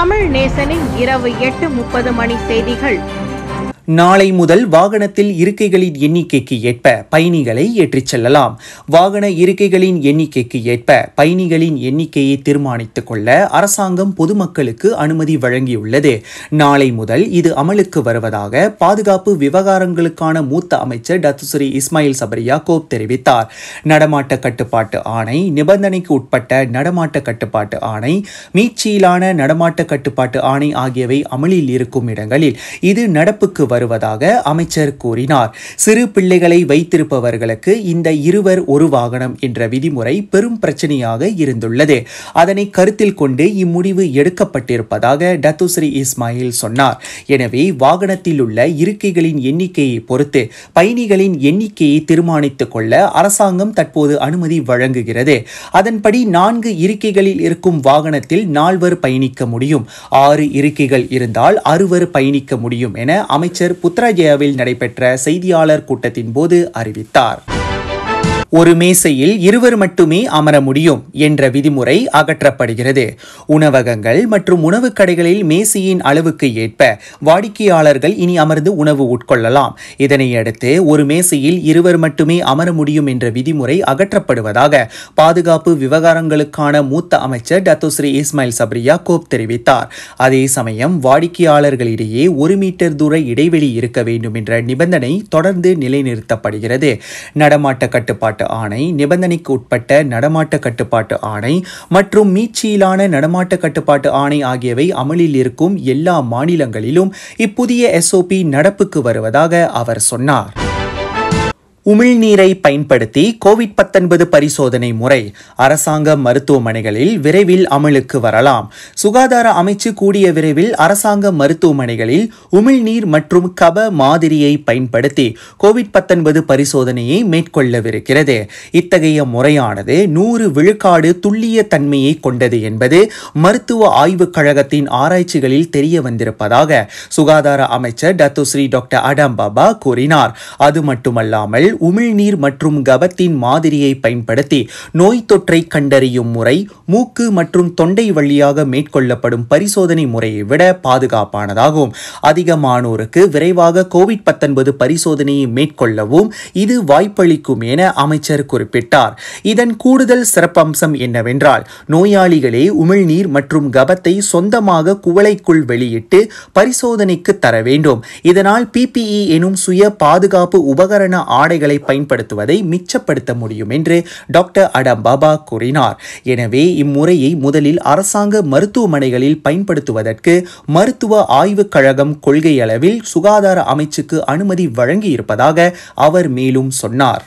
தமிழ் நேசனின் இரவு எட்டு முப்பது மணி செய்திகள் நாளை முதல் வாகனத்தில் இருக்கைகளின் எண்ணிக்கைக்கு ஏற்ப பயணிகளை ஏற்றிச் செல்லலாம் வாகன இருக்கைகளின் எண்ணிக்கைக்கு ஏற்ப பயணிகளின் எண்ணிக்கையை தீர்மானித்துக் கொள்ள அரசாங்கம் பொதுமக்களுக்கு அனுமதி வழங்கியுள்ளது நாளை முதல் இது அமலுக்கு வருவதாக பாதுகாப்பு விவகாரங்களுக்கான மூத்த அமைச்சர் டத்துஸ்ரீ இஸ்மாயில் சபரியா கோப் தெரிவித்தார் நடமாட்ட கட்டுப்பாட்டு ஆணை நிபந்தனைக்கு உட்பட்ட நடமாட்ட கட்டுப்பாட்டு ஆணை மீட்சியிலான நடமாட்ட கட்டுப்பாட்டு ஆணை ஆகியவை அமலில் இருக்கும் இடங்களில் இது நடப்புக்கு வருவதாக அமைச்சர் கூறினார் சிறு பிள்ளைகளை வைத்திருப்பவர்களுக்கு இந்த இருவர் ஒரு வாகனம் என்ற விதிமுறை பெரும் பிரச்சனையாக இருந்துள்ளது அதனை கருத்தில் கொண்டு இம்முடிவு எடுக்கப்பட்டிருப்பதாக டத்துஸ்ரீ இஸ்மாயில் சொன்னார் எனவே வாகனத்தில் உள்ள இருக்கைகளின் எண்ணிக்கையை பொறுத்து பயணிகளின் எண்ணிக்கையை தீர்மானித்துக் கொள்ள அரசாங்கம் தற்போது அனுமதி வழங்குகிறது அதன்படி நான்கு இருக்கைகளில் இருக்கும் வாகனத்தில் நால்வர் பயணிக்க முடியும் ஆறு இருக்கைகள் இருந்தால் அறுவர் பயணிக்க முடியும் என அமைச்சர் அமைச்சர் புத்ராஜயாவில் நடைபெற்ற செய்தியாளர் கூட்டத்தின் போது அறிவித்தார் ஒரு மேசையில் இருவர் மட்டுமே அமர முடியும் என்ற விதிமுறை அகற்றப்படுகிறது உணவகங்கள் மற்றும் உணவுக் கடைகளில் மேசையின் அளவுக்கு ஏற்ப வாடிக்கையாளர்கள் இனி அமர்ந்து உணவு உட்கொள்ளலாம் இதனையடுத்து ஒரு மேசையில் இருவர் மட்டுமே அமர முடியும் என்ற விதிமுறை அகற்றப்படுவதாக பாதுகாப்பு விவகாரங்களுக்கான மூத்த அமைச்சர் டத்தோஸ்ரீ இஸ்மாயில் சப்ரியா கோப் தெரிவித்தார் அதே சமயம் வாடிக்கையாளர்களிடையே ஒரு மீட்டர் தூர இடைவெளி இருக்க வேண்டும் என்ற நிபந்தனை தொடர்ந்து நிலைநிறுத்தப்படுகிறது நடமாட்ட கட்டுப்பாட்டு கட்டுப்பாட்டு ஆணை நிபந்தனைக்கு உட்பட்ட நடமாட்ட கட்டுப்பாட்டு ஆணை மற்றும் மீட்சியிலான நடமாட்ட கட்டுப்பாட்டு ஆணை ஆகியவை அமலில் இருக்கும் எல்லா மாநிலங்களிலும் இப்புதிய எஸ்ஓபி நடப்புக்கு வருவதாக அவர் சொன்னார் உமிழ்நீரை பயன்படுத்தி கோவிட் பத்தொன்பது பரிசோதனை முறை அரசாங்க மருத்துவமனைகளில் விரைவில் அமலுக்கு வரலாம் சுகாதார அமைச்சு கூடிய விரைவில் அரசாங்க மருத்துவமனைகளில் உமிழ்நீர் மற்றும் கப மாதிரியை பயன்படுத்தி கோவிட் பத்தொன்பது பரிசோதனையை மேற்கொள்ளவிருக்கிறது இத்தகைய முறையானது நூறு விழுக்காடு துல்லிய தன்மையை கொண்டது என்பது மருத்துவ ஆய்வுக் கழகத்தின் ஆராய்ச்சிகளில் தெரிய வந்திருப்பதாக சுகாதார அமைச்சர் டத்துஸ்ரீ டாக்டர் அடம்பாபா பாபா கூறினார் அது மட்டுமல்லாமல் உமிழ்நீர் மற்றும் கபத்தின் மாதிரியை பயன்படுத்தி நோய் தொற்றை கண்டறியும் முறை மூக்கு மற்றும் தொண்டை வழியாக மேற்கொள்ளப்படும் பரிசோதனை முறையை விட பாதுகாப்பானதாகும் அதிகமானோருக்கு விரைவாக கோவிட் பத்தொன்பது பரிசோதனையை மேற்கொள்ளவும் இது வாய்ப்பளிக்கும் என அமைச்சர் குறிப்பிட்டார் இதன் கூடுதல் சிறப்பம்சம் என்னவென்றால் நோயாளிகளே உமிழ்நீர் மற்றும் கபத்தை சொந்தமாக குவளைக்குள் வெளியிட்டு பரிசோதனைக்கு தர வேண்டும் இதனால் பிபிஇ எனும் சுய பாதுகாப்பு உபகரண ஆடை மாத்திரைகளை பயன்படுத்துவதை மிச்சப்படுத்த முடியும் என்று டாக்டர் அடம் பாபா கூறினார் எனவே இம்முறையை முதலில் அரசாங்க மருத்துவமனைகளில் பயன்படுத்துவதற்கு மருத்துவ ஆய்வுக் கழகம் கொள்கையளவில் சுகாதார அமைச்சுக்கு அனுமதி வழங்கியிருப்பதாக அவர் மேலும் சொன்னார்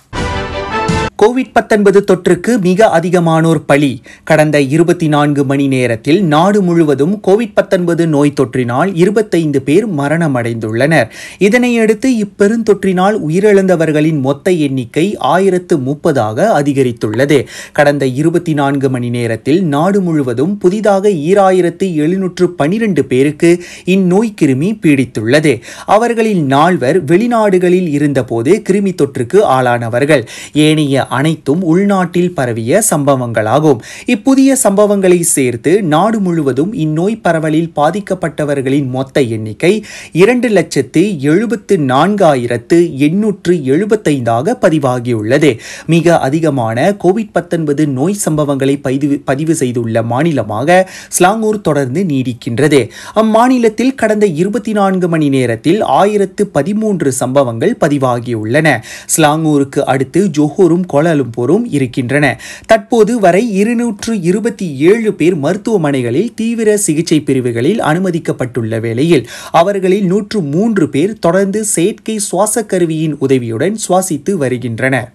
கோவிட் பத்தொன்பது தொற்றுக்கு மிக அதிகமானோர் பலி கடந்த இருபத்தி நான்கு மணி நேரத்தில் நாடு முழுவதும் கோவிட் பத்தொன்பது நோய் தொற்றினால் இருபத்தைந்து பேர் மரணமடைந்துள்ளனர் இதனையடுத்து இப்பெருந்தொற்றினால் உயிரிழந்தவர்களின் மொத்த எண்ணிக்கை ஆயிரத்து முப்பதாக அதிகரித்துள்ளது கடந்த இருபத்தி நான்கு மணி நேரத்தில் நாடு முழுவதும் புதிதாக ஈராயிரத்து எழுநூற்று பனிரெண்டு பேருக்கு இந்நோய் கிருமி பீடித்துள்ளது அவர்களில் நால்வர் வெளிநாடுகளில் இருந்தபோது கிருமி தொற்றுக்கு ஆளானவர்கள் ஏனைய அனைத்தும் உள்நாட்டில் பரவிய சம்பவங்களாகும் இப்புதிய சம்பவங்களை சேர்த்து நாடு முழுவதும் இந்நோய் பரவலில் பாதிக்கப்பட்டவர்களின் மொத்த எண்ணிக்கை இரண்டு லட்சத்து எழுபத்து நான்காயிரத்து எண்ணூற்று எழுபத்தைந்தாக பதிவாகியுள்ளது மிக அதிகமான கோவிட் பத்தொன்பது நோய் சம்பவங்களை பதிவு பதிவு செய்துள்ள மாநிலமாக ஸ்லாங்கூர் தொடர்ந்து நீடிக்கின்றது அம்மாநிலத்தில் கடந்த இருபத்தி நான்கு மணி நேரத்தில் ஆயிரத்து பதிமூன்று சம்பவங்கள் பதிவாகியுள்ளன ஸ்லாங்கூருக்கு அடுத்து ஜோஹோரும் கோலாலும்பூரும் இருக்கின்றன தற்போது வரை இருநூற்று இருபத்தி ஏழு பேர் மருத்துவமனைகளில் தீவிர சிகிச்சை பிரிவுகளில் அனுமதிக்கப்பட்டுள்ள வேளையில் அவர்களில் நூற்று மூன்று பேர் தொடர்ந்து செயற்கை சுவாச கருவியின் உதவியுடன் சுவாசித்து வருகின்றனர்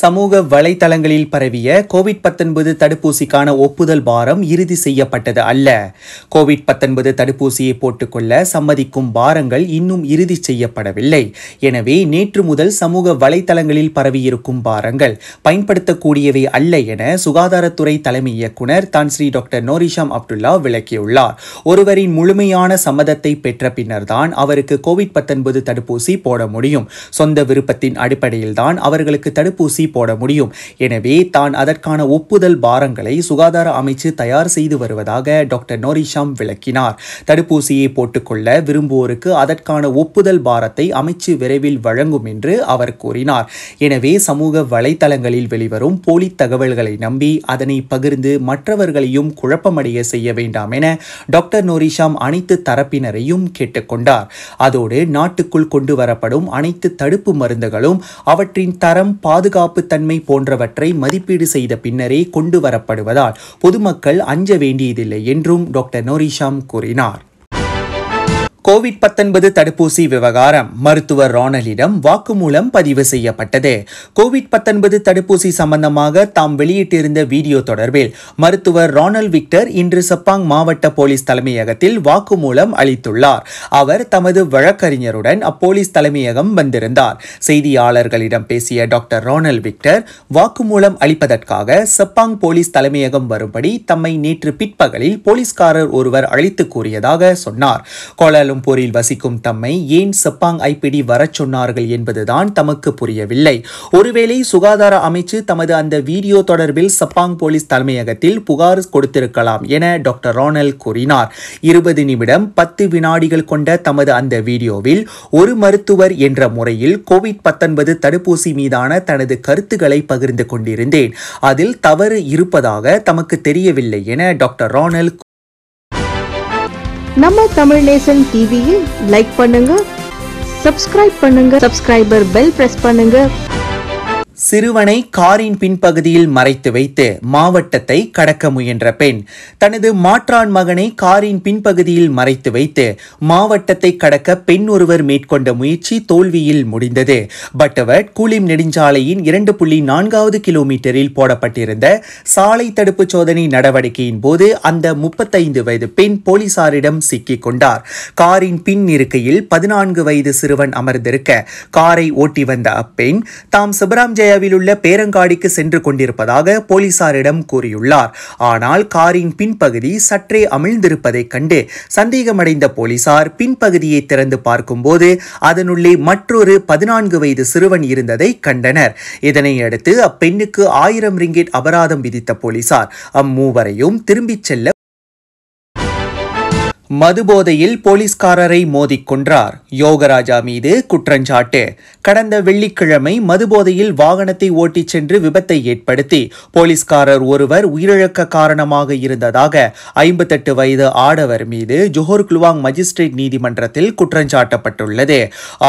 சமூக வலைதளங்களில் பரவிய கோவிட் பத்தொன்பது தடுப்பூசிக்கான ஒப்புதல் பாரம் இறுதி செய்யப்பட்டது அல்ல கோவிட் பத்தொன்பது தடுப்பூசியை போட்டுக்கொள்ள சம்மதிக்கும் பாரங்கள் இன்னும் இறுதி செய்யப்படவில்லை எனவே நேற்று முதல் சமூக வலைதளங்களில் பரவியிருக்கும் பாரங்கள் பயன்படுத்தக்கூடியவை அல்ல என சுகாதாரத்துறை தலைமை இயக்குனர் தான் ஸ்ரீ டாக்டர் நோரிஷாம் அப்துல்லா விளக்கியுள்ளார் ஒருவரின் முழுமையான சம்மதத்தை பெற்ற பின்னர்தான் அவருக்கு கோவிட் பத்தொன்பது தடுப்பூசி போட முடியும் சொந்த விருப்பத்தின் தான் அவர்களுக்கு தடுப்பூசி ஊசி போட முடியும் எனவே தான் அதற்கான ஒப்புதல் பாரங்களை சுகாதார அமைச்சு தயார் செய்து வருவதாக டாக்டர் நோரிஷாம் விளக்கினார் தடுப்பூசியை போட்டுக்கொள்ள விரும்புவோருக்கு அதற்கான ஒப்புதல் பாரத்தை அமைச்சு விரைவில் வழங்கும் என்று அவர் கூறினார் எனவே சமூக வலைதளங்களில் வெளிவரும் போலி தகவல்களை நம்பி அதனை பகிர்ந்து மற்றவர்களையும் குழப்பமடைய செய்ய வேண்டாம் என டாக்டர் நோரிஷாம் அனைத்து தரப்பினரையும் கேட்டுக்கொண்டார் அதோடு நாட்டுக்குள் கொண்டு வரப்படும் அனைத்து தடுப்பு மருந்துகளும் அவற்றின் தரம் பாதுகாப்பு பாதுகாப்புத்தன்மை போன்றவற்றை மதிப்பீடு செய்த பின்னரே கொண்டு வரப்படுவதால் பொதுமக்கள் அஞ்ச வேண்டியதில்லை என்றும் டாக்டர் நோரிஷாம் கூறினார் கோவிட் பத்தொன்பது தடுப்பூசி விவகாரம் மருத்துவர் ரோனலிடம் வாக்குமூலம் பதிவு செய்யப்பட்டது கோவிட் பத்தொன்பது தடுப்பூசி சம்பந்தமாக தாம் வெளியிட்டிருந்த வீடியோ தொடர்பில் மருத்துவர் ரோனல் விக்டர் இன்று சப்பாங் மாவட்ட போலீஸ் தலைமையகத்தில் வாக்குமூலம் அளித்துள்ளார் அவர் தமது வழக்கறிஞருடன் அப்போலீஸ் தலைமையகம் வந்திருந்தார் செய்தியாளர்களிடம் பேசிய டாக்டர் ரோனல் விக்டர் வாக்குமூலம் அளிப்பதற்காக சப்பாங் போலீஸ் தலைமையகம் வரும்படி தம்மை நேற்று பிற்பகலில் போலீஸ்காரர் ஒருவர் அழைத்து கூறியதாக சொன்னார் கோலாலும் நிலம்பூரில் வசிக்கும் தம்மை ஏன் செப்பாங் ஐபிடி வரச் சொன்னார்கள் என்பதுதான் தமக்கு புரியவில்லை ஒருவேளை சுகாதார அமைச்சு தமது அந்த வீடியோ தொடர்பில் செப்பாங் போலீஸ் தலைமையகத்தில் புகார் கொடுத்திருக்கலாம் என டாக்டர் ரோனல் கூறினார் இருபது நிமிடம் பத்து வினாடிகள் கொண்ட தமது அந்த வீடியோவில் ஒரு மருத்துவர் என்ற முறையில் கோவிட் தடுப்பூசி மீதான தனது கருத்துக்களை பகிர்ந்து கொண்டிருந்தேன் அதில் தவறு இருப்பதாக தமக்கு தெரியவில்லை என டாக்டர் ரோனல் நம்ம தமிழ் நேசன் டிவியை லைக் பண்ணுங்க சப்ஸ்கிரைப் பண்ணுங்க சப்ஸ்கிரைபர் பெல் பிரஸ் பண்ணுங்க சிறுவனை காரின் பின்பகுதியில் மறைத்து வைத்து மாவட்டத்தை கடக்க முயன்ற பெண் தனது மாற்றான் மகனை காரின் பின்பகுதியில் மறைத்து வைத்து மாவட்டத்தை கடக்க பெண் ஒருவர் மேற்கொண்ட முயற்சி தோல்வியில் முடிந்தது பட்டவர்ட் கூலிம் நெடுஞ்சாலையின் இரண்டு புள்ளி நான்காவது கிலோமீட்டரில் போடப்பட்டிருந்த சாலை தடுப்பு சோதனை நடவடிக்கையின் போது அந்த முப்பத்தைந்து வயது பெண் போலீசாரிடம் சிக்கிக் கொண்டார் காரின் பின் இருக்கையில் பதினான்கு வயது சிறுவன் அமர்ந்திருக்க காரை ஓட்டி வந்த அப்பெண் தாம் சுப்ராம் ஜெய வடகேரளாவிலுள்ள பேரங்காடிக்கு சென்று கொண்டிருப்பதாக போலீசாரிடம் கூறியுள்ளார் ஆனால் காரின் பின்பகுதி சற்றே அமிழ்ந்திருப்பதைக் கண்டு சந்தேகமடைந்த போலீசார் பின்பகுதியை திறந்து பார்க்கும்போது அதனுள்ளே மற்றொரு பதினான்கு வயது சிறுவன் இருந்ததை கண்டனர் இதனையடுத்து அப்பெண்ணுக்கு ஆயிரம் ரிங்கிட் அபராதம் விதித்த போலீசார் அம்மூவரையும் திரும்பிச் செல்ல மதுபோதையில் போலீஸ்காரரை மோதிக்கொன்றார் யோகராஜா மீது குற்றஞ்சாட்டு கடந்த வெள்ளிக்கிழமை மதுபோதையில் வாகனத்தை ஓட்டிச் சென்று விபத்தை ஏற்படுத்தி போலீஸ்காரர் ஒருவர் உயிரிழக்க காரணமாக இருந்ததாக ஐம்பத்தெட்டு வயது ஆடவர் மீது ஜொஹோர் குலுவாங் மஜிஸ்ட்ரேட் நீதிமன்றத்தில் குற்றஞ்சாட்டப்பட்டுள்ளது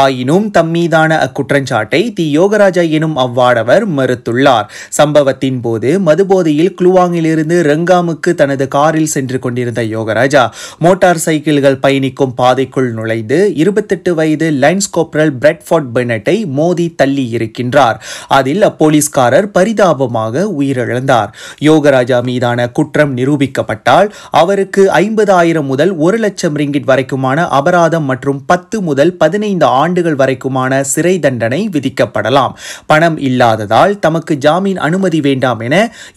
ஆயினும் தம் மீதான அக்குற்றஞ்சாட்டை தி யோகராஜா எனும் அவ்வாடவர் மறுத்துள்ளார் சம்பவத்தின் போது மதுபோதையில் குலுவாங்கிலிருந்து ரெங்காமுக்கு தனது காரில் சென்று கொண்டிருந்த யோகராஜா மோட்டார் மோட்டார் சைக்கிள்கள் பயணிக்கும் பாதைக்குள் நுழைந்து இருபத்தெட்டு வயது லைன்ஸ் கோப்ரல் பிரெட்ஃபோர்ட் பெனட்டை மோதி தள்ளி இருக்கின்றார் அதில் அப்போலீஸ்காரர் பரிதாபமாக உயிரிழந்தார் யோகராஜா மீதான குற்றம் நிரூபிக்கப்பட்டால் அவருக்கு ஐம்பதாயிரம் முதல் ஒரு லட்சம் ரிங்கிட் வரைக்குமான அபராதம் மற்றும் பத்து முதல் பதினைந்து ஆண்டுகள் வரைக்குமான சிறை தண்டனை விதிக்கப்படலாம் பணம் இல்லாததால் தமக்கு ஜாமீன் அனுமதி வேண்டாம் என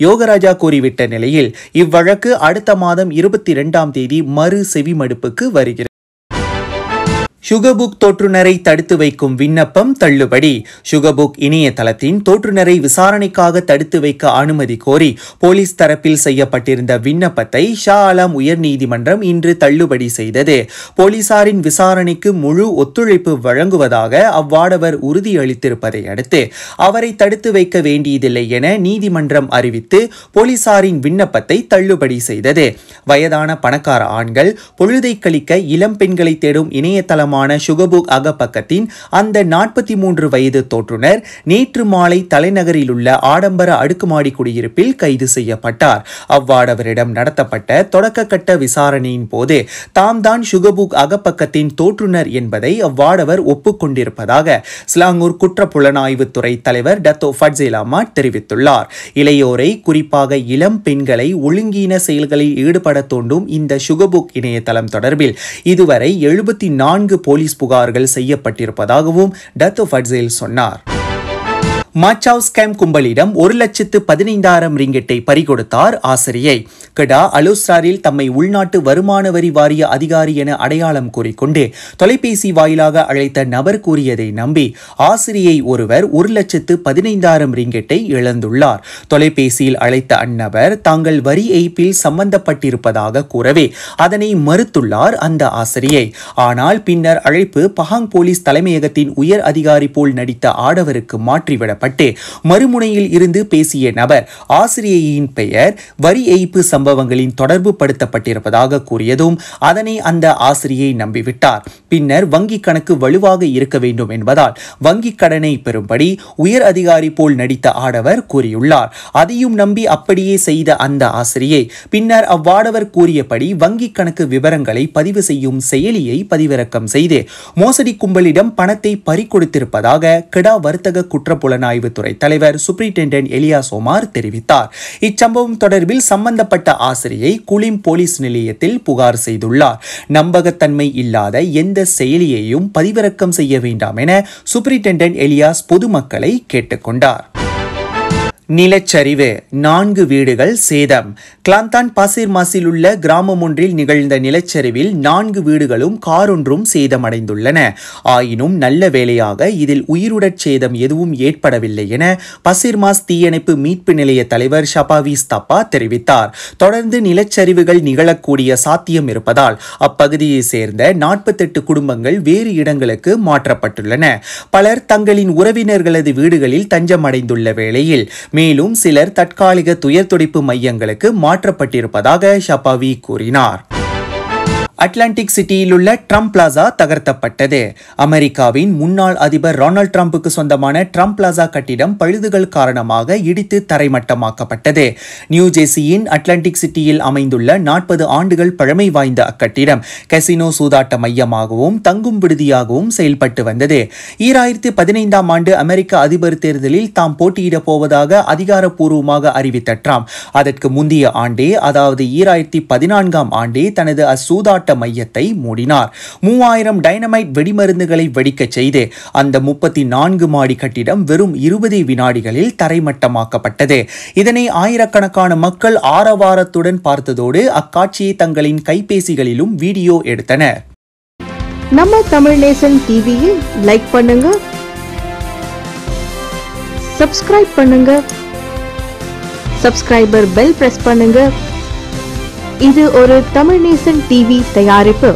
யோகராஜா கூறிவிட்ட நிலையில் இவ்வழக்கு அடுத்த மாதம் இருபத்தி இரண்டாம் தேதி மறு செவிமடுப்புக்கு மடுப்புக்கு வருகிறது சுகபுக் தோற்றுநரை தடுத்து வைக்கும் விண்ணப்பம் தள்ளுபடி சுகபுக் இணையதளத்தின் தோற்றுநரை விசாரணைக்காக தடுத்து வைக்க அனுமதி கோரி போலீஸ் தரப்பில் செய்யப்பட்டிருந்த விண்ணப்பத்தை ஷா ஆலம் உயர்நீதிமன்றம் இன்று தள்ளுபடி செய்தது போலீசாரின் விசாரணைக்கு முழு ஒத்துழைப்பு வழங்குவதாக அவ்வாடவர் உறுதியளித்திருப்பதை அடுத்து அவரை தடுத்து வைக்க வேண்டியதில்லை என நீதிமன்றம் அறிவித்து போலீசாரின் விண்ணப்பத்தை தள்ளுபடி செய்தது வயதான பணக்கார ஆண்கள் பொழுதை கழிக்க இளம் பெண்களை தேடும் இணையதளம் நகரமான சுகபுக் அகப்பக்கத்தின் அந்த நாற்பத்தி மூன்று வயது தோற்றுனர் நேற்று மாலை தலைநகரில் உள்ள ஆடம்பர அடுக்குமாடி குடியிருப்பில் கைது செய்யப்பட்டார் அவ்வாடவரிடம் நடத்தப்பட்ட தொடக்க கட்ட விசாரணையின் போது தாம் தான் சுகபுக் அகப்பக்கத்தின் தோற்றுனர் என்பதை அவ்வாடவர் ஒப்புக்கொண்டிருப்பதாக ஸ்லாங்கூர் குற்றப்புலனாய்வு துறை தலைவர் டத்தோ ஃபட்சேலாமா தெரிவித்துள்ளார் இளையோரை குறிப்பாக இளம் பெண்களை ஒழுங்கீன செயல்களில் ஈடுபட தோண்டும் இந்த சுகபுக் இணையதளம் தொடர்பில் இதுவரை எழுபத்தி நான்கு போலீஸ் புகார்கள் செய்யப்பட்டிருப்பதாகவும் டத் ஃபட்சேல் சொன்னார் மாச்சாவ் ஸ்கேம் கும்பலிடம் ஒரு லட்சத்து பதினைந்தாயிரம் ரிங்கெட்டை பறிகொடுத்தார் ஆசிரியை கெடா அலோஸ்டாரில் தம்மை உள்நாட்டு வருமான வரி வாரிய அதிகாரி என அடையாளம் கூறிக்கொண்டு தொலைபேசி வாயிலாக அழைத்த நபர் கூறியதை நம்பி ஆசிரியை ஒருவர் ஒரு லட்சத்து பதினைந்தாயிரம் ரிங்கெட்டை இழந்துள்ளார் தொலைபேசியில் அழைத்த அந்நபர் தாங்கள் வரி ஏய்ப்பில் சம்பந்தப்பட்டிருப்பதாக கூறவே அதனை மறுத்துள்ளார் அந்த ஆசிரியை ஆனால் பின்னர் அழைப்பு பஹாங் போலீஸ் தலைமையகத்தின் உயர் அதிகாரி போல் நடித்த ஆடவருக்கு மாற்றிவிடப்பட்டது செய்யப்பட்டு மறுமுனையில் இருந்து பேசிய நபர் ஆசிரியையின் பெயர் வரி ஏய்ப்பு சம்பவங்களின் தொடர்பு படுத்தப்பட்டிருப்பதாக கூறியதும் அதனை அந்த ஆசிரியை நம்பிவிட்டார் பின்னர் வங்கி கணக்கு வலுவாக இருக்க வேண்டும் என்பதால் வங்கி கடனை பெறும்படி உயர் அதிகாரி போல் நடித்த ஆடவர் கூறியுள்ளார் அதையும் நம்பி அப்படியே செய்த அந்த ஆசிரியை பின்னர் அவ்வாடவர் கூறியபடி வங்கிக் கணக்கு விவரங்களை பதிவு செய்யும் செயலியை பதிவிறக்கம் செய்து மோசடி கும்பலிடம் பணத்தை பறிக்கொடுத்திருப்பதாக கிடா வர்த்தக குற்றப்புலனாய் ஆய்வுத்துறை தலைவர் சூப்பரிண்டென்டென்ட் எலியா சோமார் தெரிவித்தார் இச்சம்பவம் தொடர்பில் சம்பந்தப்பட்ட ஆசிரியை குளிம் போலீஸ் நிலையத்தில் புகார் செய்துள்ளார் நம்பகத்தன்மை இல்லாத எந்த செயலியையும் பதிவிறக்கம் செய்ய வேண்டாம் என சூப்பரிண்டென்டென்ட் எலியாஸ் பொதுமக்களை கேட்டுக்கொண்டார் நிலச்சரிவு நான்கு வீடுகள் சேதம் கிளாந்தான் பாசிர் மாசில் உள்ள கிராமம் ஒன்றில் நிகழ்ந்த நிலச்சரிவில் நான்கு வீடுகளும் காரொன்றும் சேதமடைந்துள்ளன ஆயினும் நல்ல வேளையாக இதில் உயிருடற் சேதம் எதுவும் ஏற்படவில்லை என பசிர்மாஸ் தீயணைப்பு மீட்பு நிலைய தலைவர் ஷபாவிஸ் தப்பா தெரிவித்தார் தொடர்ந்து நிலச்சரிவுகள் நிகழக்கூடிய சாத்தியம் இருப்பதால் அப்பகுதியைச் சேர்ந்த நாற்பத்தெட்டு குடும்பங்கள் வேறு இடங்களுக்கு மாற்றப்பட்டுள்ளன பலர் தங்களின் உறவினர்களது வீடுகளில் தஞ்சமடைந்துள்ள வேளையில் மேலும் சிலர் தற்காலிக துயர் துடிப்பு மையங்களுக்கு மாற்றப்பட்டிருப்பதாக ஷபாவி கூறினார் அட்லாண்டிக் சிட்டியில் உள்ள ட்ரம்ப் பிளாசா தகர்த்தப்பட்டது அமெரிக்காவின் முன்னாள் அதிபர் ரொனால்ட் ட்ரம்புக்கு சொந்தமான ட்ரம்ப் பிளாசா கட்டிடம் பழுதுகள் காரணமாக இடித்து தரைமட்டமாக்கப்பட்டது நியூ ஜெர்சியின் அட்லாண்டிக் சிட்டியில் அமைந்துள்ள நாற்பது ஆண்டுகள் பழமை வாய்ந்த அக்கட்டிடம் கசினோ சூதாட்ட மையமாகவும் தங்கும் விடுதியாகவும் செயல்பட்டு வந்தது ஈராயிரத்தி பதினைந்தாம் ஆண்டு அமெரிக்க அதிபர் தேர்தலில் தாம் போட்டியிடப் போவதாக அதிகாரப்பூர்வமாக அறிவித்த ட்ரம்ப் அதற்கு முந்தைய ஆண்டே அதாவது ஈராயிரத்தி பதினான்காம் ஆண்டே தனது அச்சூதாட்ட போராட்ட மையத்தை மூடினார் மூவாயிரம் டைனமைட் வெடிமருந்துகளை வெடிக்கச் செய்து அந்த முப்பத்தி நான்கு மாடி கட்டிடம் வெறும் இருபது வினாடிகளில் தரைமட்டமாக்கப்பட்டது இதனை ஆயிரக்கணக்கான மக்கள் ஆரவாரத்துடன் பார்த்ததோடு அக்காட்சியை தங்களின் கைபேசிகளிலும் வீடியோ எடுத்தனர் நம்ம தமிழ் நேசன் டிவியில் லைக் பண்ணுங்க சப்ஸ்கிரைப் பண்ணுங்க சப்ஸ்கிரைபர் பெல் பிரஸ் பண்ணுங்க இது ஒரு தமிழ்நேசன் டிவி தயாரிப்பு